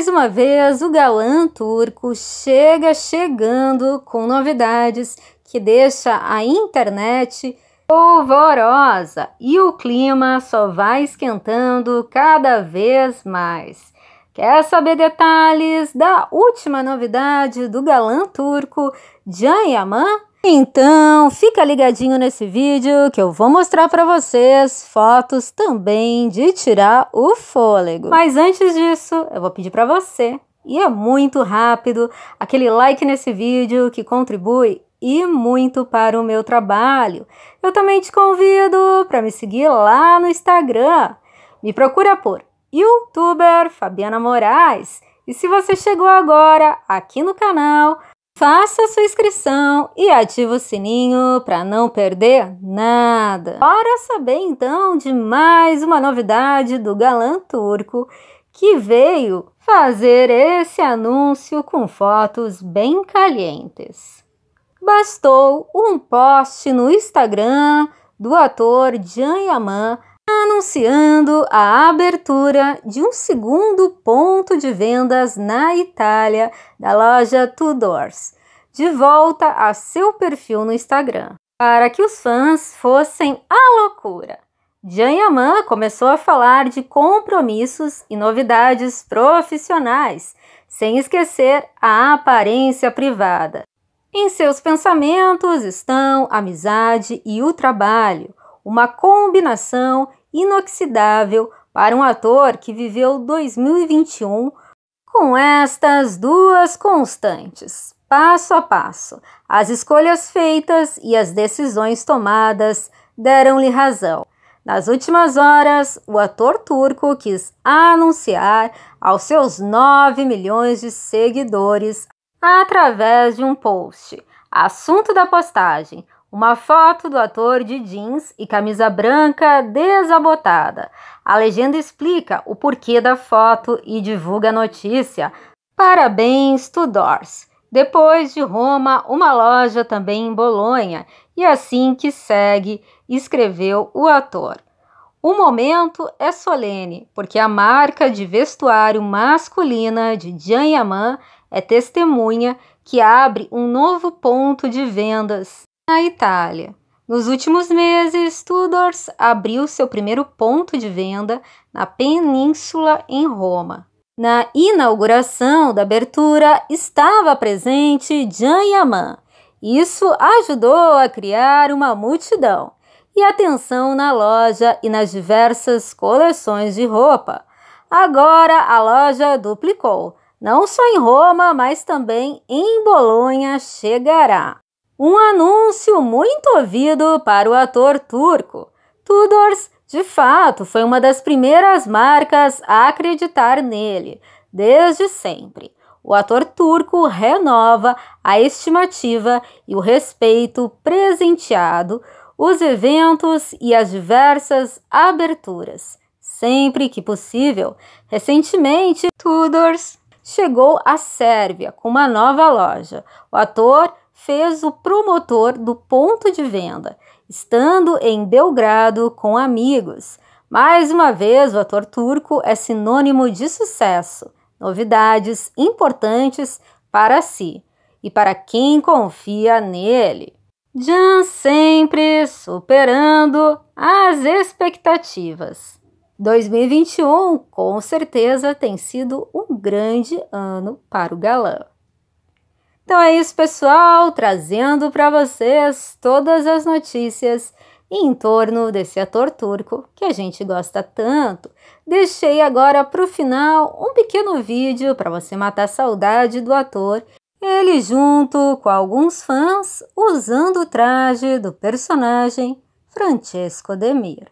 Mais uma vez, o galã turco chega chegando com novidades que deixa a internet polvorosa e o clima só vai esquentando cada vez mais. Quer saber detalhes da última novidade do galã turco Can Yaman? Então, fica ligadinho nesse vídeo que eu vou mostrar para vocês fotos também de tirar o fôlego. Mas antes disso, eu vou pedir para você, e é muito rápido, aquele like nesse vídeo que contribui e muito para o meu trabalho. Eu também te convido para me seguir lá no Instagram. Me procura por youtuber Fabiana Moraes. E se você chegou agora aqui no canal, Faça sua inscrição e ative o sininho para não perder nada. Bora saber então de mais uma novidade do galã turco que veio fazer esse anúncio com fotos bem calientes. Bastou um post no Instagram do ator Jan Yaman anunciando a abertura de um segundo ponto de vendas na Itália da loja Tudors, de volta a seu perfil no Instagram, para que os fãs fossem à loucura. Jan Yaman começou a falar de compromissos e novidades profissionais, sem esquecer a aparência privada. Em seus pensamentos estão a amizade e o trabalho, uma combinação inoxidável para um ator que viveu 2021 com estas duas constantes passo a passo. As escolhas feitas e as decisões tomadas deram-lhe razão. Nas últimas horas, o ator turco quis anunciar aos seus 9 milhões de seguidores através de um post. Assunto da postagem: uma foto do ator de jeans e camisa branca desabotada. A legenda explica o porquê da foto e divulga a notícia. Parabéns, Tudors! Depois de Roma, uma loja também em Bolonha, e assim que segue, escreveu o ator. O momento é solene, porque a marca de vestuário masculina de Janyaman é testemunha que abre um novo ponto de vendas na Itália. Nos últimos meses, Tudors abriu seu primeiro ponto de venda na península em Roma. Na inauguração da abertura estava presente Jan Yaman. Isso ajudou a criar uma multidão e atenção na loja e nas diversas coleções de roupa. Agora a loja duplicou, não só em Roma, mas também em Bolonha chegará. Um anúncio muito ouvido para o ator turco. Tudors de fato, foi uma das primeiras marcas a acreditar nele, desde sempre. O ator turco renova a estimativa e o respeito presenteado, os eventos e as diversas aberturas, sempre que possível. Recentemente, Tudors chegou à Sérvia com uma nova loja. O ator fez o promotor do ponto de venda estando em Belgrado com amigos. Mais uma vez, o ator turco é sinônimo de sucesso, novidades importantes para si e para quem confia nele. Jan sempre superando as expectativas. 2021 com certeza tem sido um grande ano para o galã. Então é isso, pessoal, trazendo para vocês todas as notícias em torno desse ator turco que a gente gosta tanto. Deixei agora para o final um pequeno vídeo para você matar a saudade do ator, ele junto com alguns fãs usando o traje do personagem Francesco Demir.